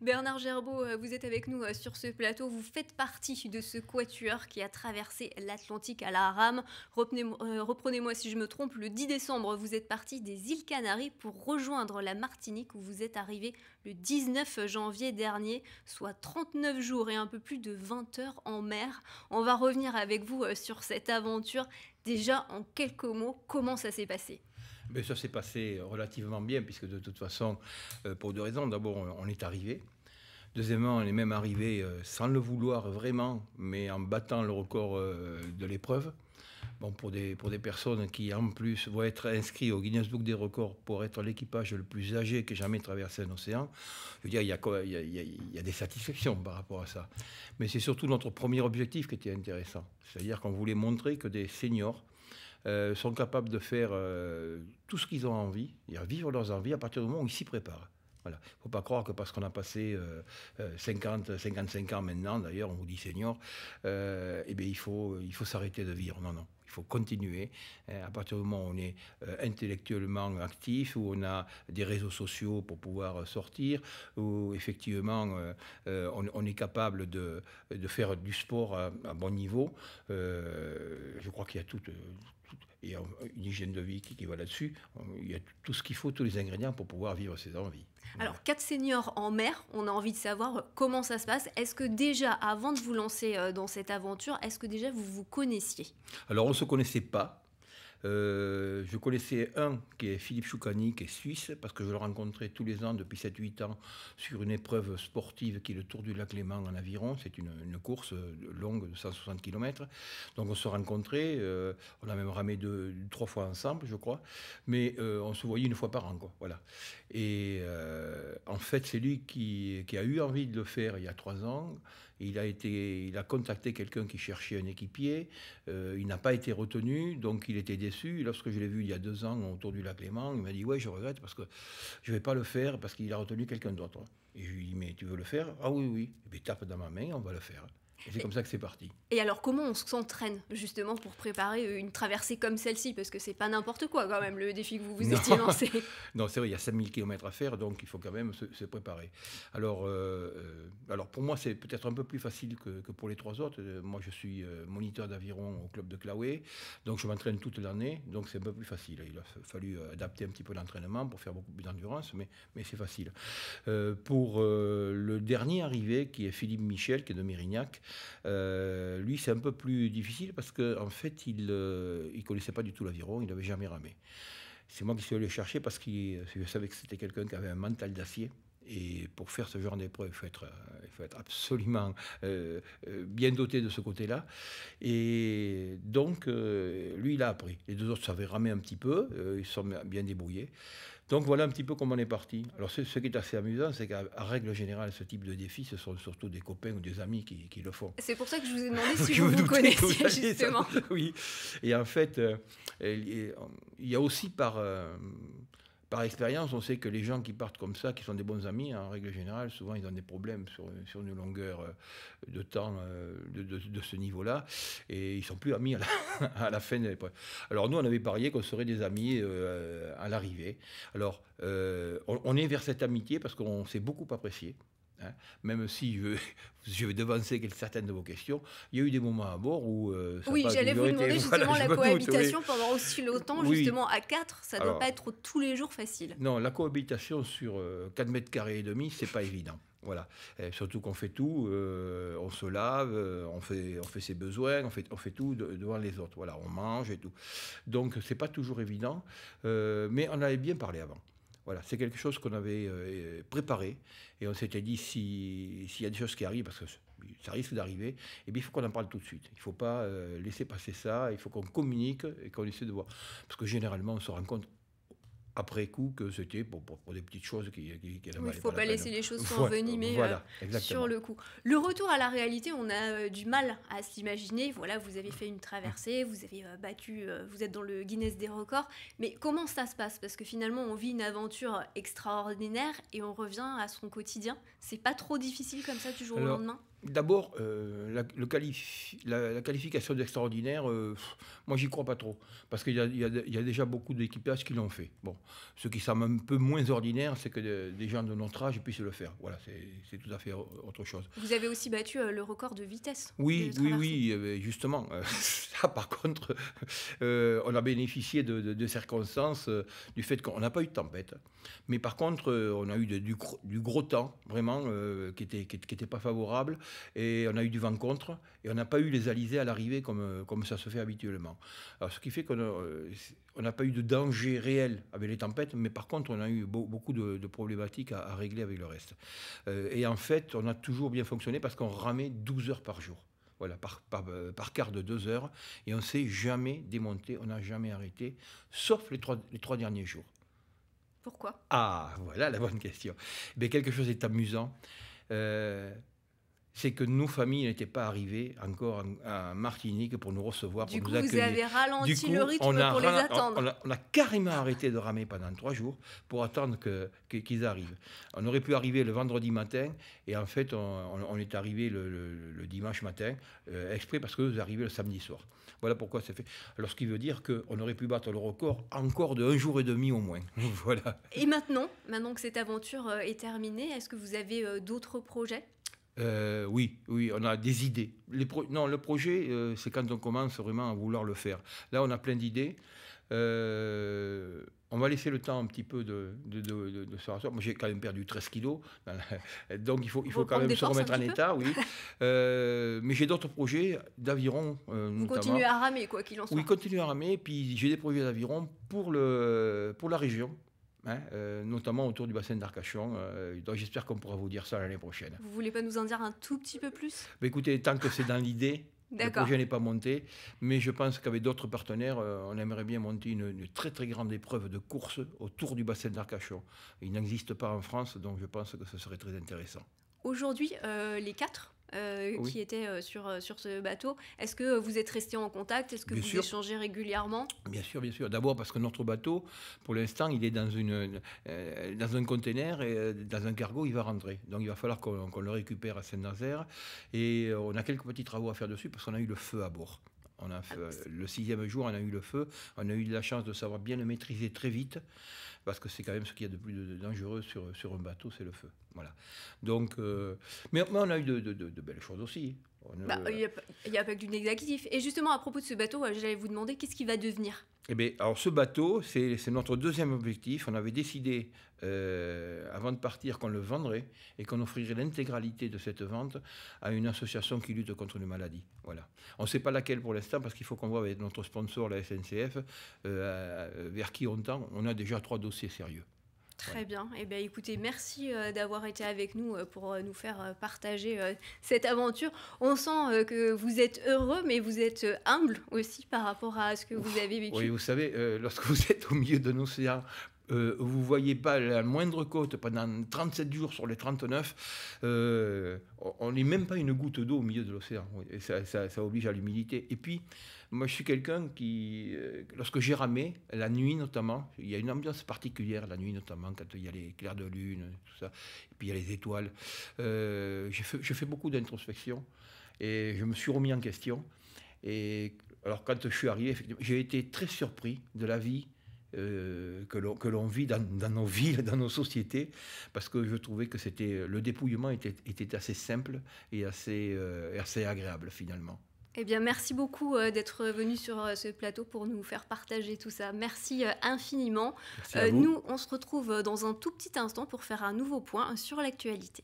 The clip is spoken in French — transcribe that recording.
Bernard Gerbeau, euh, vous êtes avec nous euh, sur ce plateau. Vous faites partie de ce quatuor qui a traversé l'Atlantique à la rame. Euh, reprenez-moi si je me trompe, le 10 décembre, vous êtes parti des îles Canaries pour rejoindre la Martinique où vous êtes arrivé le 19 janvier dernier, soit 39 jours et un peu plus de 20 heures en mer. On va revenir avec vous sur cette aventure. Déjà, en quelques mots, comment ça s'est passé mais ça s'est passé relativement bien, puisque de toute façon, euh, pour deux raisons. D'abord, on est arrivé. Deuxièmement, on est même arrivé euh, sans le vouloir vraiment, mais en battant le record euh, de l'épreuve. Bon, pour des, pour des personnes qui, en plus, vont être inscrites au Guinness Book des records pour être l'équipage le plus âgé qui ait jamais traversé un océan, je veux dire, il il y a, il y a des satisfactions par rapport à ça. Mais c'est surtout notre premier objectif qui était intéressant. C'est-à-dire qu'on voulait montrer que des seniors euh, sont capables de faire euh, tout ce qu'ils ont envie, et vivre leurs envies à partir du moment où ils s'y préparent. Il ne faut pas croire que parce qu'on a passé 50, euh, 55 ans maintenant, d'ailleurs, on vous dit seigneur, eh bien, il faut, il faut s'arrêter de vivre. Non, non. Il faut continuer. Euh, à partir du moment où on est euh, intellectuellement actif, où on a des réseaux sociaux pour pouvoir euh, sortir, où effectivement on, est capable de, faire du sport à, bon niveau, je crois qu'il y a tout, une hygiène de vie qui, qui va là-dessus. Il y a tout ce qu'il faut, tous les ingrédients pour pouvoir vivre ses envies. Alors, quatre seniors en mer, on a envie de savoir comment ça se passe. Est-ce que déjà, avant de vous lancer dans cette aventure, est-ce que déjà vous vous connaissiez Alors, se connaissait pas. Euh, je connaissais un qui est Philippe Choucani, qui est suisse, parce que je le rencontrais tous les ans depuis 7-8 ans sur une épreuve sportive qui est le Tour du lac Léman en aviron. C'est une, course euh, longue de 160 km. Donc on se rencontrait, euh, on a même ramé deux, trois fois ensemble, je crois, mais on se voyait une fois par an. voilà. Et en fait, c'est lui qui, a eu envie de le faire il y a trois ans il a, été, il a contacté quelqu'un qui cherchait un équipier. Euh, il n'a pas été retenu, donc il était déçu. lorsque je l'ai vu il y a deux ans autour du lac Léman, il m'a dit Ouais, je regrette parce que je ne vais pas le faire parce qu'il a retenu quelqu'un d'autre. Et je lui ai dit Mais tu veux le faire Ah oui, oui. Et tape dans ma main, on va le faire c'est comme ça que c'est parti. Et alors, comment on s'entraîne justement pour préparer euh, une traversée comme celle-ci Parce que c'est pas n'importe quoi quand même le défi que vous vous étiez lancé. non, c'est vrai, il y a 5000 km à faire, donc il faut quand même se, préparer. Alors, euh, alors, pour moi, c'est peut-être un peu plus facile que, pour les trois autres. Euh, moi, je suis moniteur d'aviron au club de Claoué, donc je m'entraîne toute l'année, donc c'est un peu plus facile. Il a fallu adapter un petit peu l'entraînement pour faire beaucoup plus d'endurance, mais, mais c'est facile. pour le dernier arrivé, qui est Philippe Michel, qui est de Mérignac, euh, lui, c'est un peu plus difficile parce qu'en en fait, il ne euh, connaissait pas du tout l'aviron, il n'avait jamais ramé. C'est moi qui suis allé le chercher parce que je savais que c'était quelqu'un qui avait un mental d'acier. Et pour faire ce genre d'épreuve, il faut être, euh, il faut être absolument euh, euh, bien doté de ce côté-là. Et donc, lui, il a appris. Les deux autres savaient ramer un petit peu, ils sont bien débrouillés. Donc voilà un petit peu comment on est parti. Alors ce, qui est assez amusant, c'est qu'à règle générale, ce type de défi, ce sont surtout des copains ou des amis qui, le font. C'est pour ça que je vous ai demandé si vous, vous, connaissiez justement. oui. Et en fait, il y a aussi par par expérience, on sait que les gens qui partent comme ça, qui sont des bons amis, en règle générale, souvent ils ont des problèmes sur, une longueur euh, de temps euh, de, ce niveau-là, et ils ne sont plus amis à la, fin de l'épreuve. Alors nous, on avait parié qu'on serait des amis euh, à l'arrivée. Alors, on, on, est vers cette amitié parce qu'on s'est beaucoup apprécié. Hein. même si je, vais devancer certaines de vos questions, il y a eu des moments à bord où... Euh, oui, j'allais vous demander justement la cohabitation pendant aussi longtemps, justement à 4, ça ne doit pas être tous les jours facile. Non, la cohabitation sur 4 euh, mètres carrés et demi, c'est pas évident. Voilà. Eh, surtout qu'on fait tout, euh, on se lave, on, fait, on fait ses besoins, on fait, on fait tout devant les autres. Voilà, on mange et tout. Donc, c'est pas toujours évident, mais on avait bien parlé avant. Voilà, c'est quelque chose qu'on avait euh, préparé et on s'était dit s'il y a des choses qui arrivent, parce que ça risque d'arriver, eh bien, il faut qu'on en parle tout de suite. Il ne faut pas euh, laisser passer ça, il faut qu'on communique et qu'on essaie de voir. Parce que généralement, on se rend compte après coup que c'était pour, des petites choses qui, qui, qui Il ne faut pas, laisser les choses s'envenimer euh, sur le coup. Le retour à la réalité, on a euh, du mal à s'imaginer. Voilà, vous avez fait une traversée, vous avez euh, battu, vous êtes dans le Guinness des records. Mais comment ça se passe Parce que finalement, on vit une aventure extraordinaire et on revient à son quotidien. C'est pas trop difficile comme ça du jour au lendemain D'abord, la, la, qualification d'extraordinaire, moi j'y crois pas trop, parce qu'il y, y, a déjà beaucoup d'équipages qui l'ont fait. Bon, ce qui semble un peu moins ordinaire, c'est que des gens de notre âge puissent le faire. Voilà, c'est tout à fait autre chose. Vous avez aussi battu euh, le record de vitesse. Oui, oui, oui, euh, ben, justement. Euh, ça, par contre, on a bénéficié de, circonstances du fait qu'on n'a pas eu de tempête. Mais par contre, on a eu du, gros temps, vraiment, qui n'était était pas favorable. Et on a eu du vent contre. Et on n'a pas eu les alizés à l'arrivée comme, ça se fait habituellement. ce qui fait qu'on n'a pas eu de danger réel avec les tempêtes, mais par contre, on a eu beaucoup de, problématiques à, régler avec le reste. Euh, et en fait, on a toujours bien fonctionné parce qu'on ramait 12 heures par jour. Voilà, par, euh, par, quart de deux heures. Et on s'est jamais démonté, on n'a jamais arrêté, sauf les trois, les trois derniers jours. Pourquoi Ah, voilà la bonne question. Mais quelque chose est amusant. Euh, c'est que nos familles n'étaient pas arrivées encore à Martinique pour nous recevoir, pour nous accueillir. Vous avez ralenti le rythme on a pour les attendre. On a, carrément arrêté de ramer pendant trois jours pour attendre qu'ils arrivent. On aurait pu arriver le vendredi matin et en fait, on, est arrivé le, dimanche matin euh, exprès parce que nous arrivés le samedi soir. Voilà pourquoi c'est fait. Alors, ce qui veut dire qu'on aurait pu battre le record encore de un jour et demi au moins. voilà. Et maintenant, maintenant que cette aventure euh, est terminée, est-ce que vous avez euh, d'autres projets euh, oui, oui, on a des idées. non, le projet, euh, c'est quand on commence vraiment à vouloir le faire. Là, on a plein d'idées. Euh, on va laisser le temps un petit peu de, se rassurer. Moi, j'ai quand même perdu 13 kilos. Donc, il faut, il faut quand même se remettre en état, oui. mais j'ai d'autres projets d'aviron. Euh, Vous continuez à ramer, quoi qu'il en soit. Oui, continuer à ramer. Puis, j'ai des projets d'aviron pour, le, pour la région. Hein, euh, notamment autour du bassin d'Arcachon. Euh, donc j'espère qu'on pourra vous dire ça l'année prochaine. Vous voulez pas nous en dire un tout petit peu plus bah, Écoutez, tant que c'est dans l'idée, le projet n'est pas monté, mais je pense qu'avec d'autres partenaires, euh, on aimerait bien monter une, une, très très grande épreuve de course autour du bassin d'Arcachon. Il n'existe pas en France, donc je pense que ce serait très intéressant. Aujourd'hui, les quatre euh, qui était euh, sur, euh, sur ce bateau. Est-ce que vous êtes resté en contact Est-ce que vous échangez régulièrement Bien sûr, bien sûr. D'abord parce que notre bateau, pour l'instant, il est dans, une, dans un container et dans un cargo, il va rentrer. Donc il va falloir qu'on le récupère à Saint-Nazaire. Et on a quelques petits travaux à faire dessus parce qu'on a eu le feu à bord. On a ah, euh, le sixième jour, on a eu le feu. On a eu la chance de savoir bien le maîtriser très vite, parce que c'est quand même ce qu'il y a de plus dangereux sur, un bateau, c'est le feu. Voilà. Donc, euh, mais, on a eu de belles choses aussi. Oh, bah, euh, il n'y a, pas que du négatif. Et justement, à propos de ce bateau, euh, j'allais vous demander qu'est-ce qui va devenir eh bien, alors ce bateau, c'est notre deuxième objectif. On avait décidé, euh, avant de partir, qu'on le vendrait et qu'on offrirait l'intégralité de cette vente à une association qui lutte contre les maladies. Voilà. On ne sait pas laquelle pour l'instant, parce qu'il faut qu'on voit avec notre sponsor, la SNCF, vers qui on tend. On a déjà trois dossiers sérieux. Très bien. Eh bien, écoutez, merci euh, d'avoir été avec nous euh, pour euh, nous faire partager cette aventure. On sent que vous êtes heureux, mais vous êtes humble aussi par rapport à ce que vous avez vécu. Oui, vous savez, lorsque vous êtes au milieu nos océan euh, vous ne voyez pas la moindre côte pendant 37 jours sur les 39, euh, on n'est même pas une goutte d'eau au milieu de l'océan. ça, oblige à l'humilité. Et puis, moi, je suis quelqu'un qui, euh, lorsque j'ai ramé, la nuit notamment, il y a une ambiance particulière, la nuit notamment, quand il y a les clairs de lune, tout ça, et puis il y a les étoiles. je, fais, je fais beaucoup d'introspection et je me suis remis en question. Et alors, quand je suis arrivé, j'ai été très surpris de la vie euh, que l'on vit dans, nos villes, dans nos sociétés, parce que je trouvais que c'était le dépouillement était, assez simple et assez, euh, assez agréable finalement. Eh bien, merci beaucoup euh, d'être venu sur ce plateau pour nous faire partager tout ça. Merci infiniment. Nous, on se retrouve dans un tout petit instant pour faire un nouveau point sur l'actualité.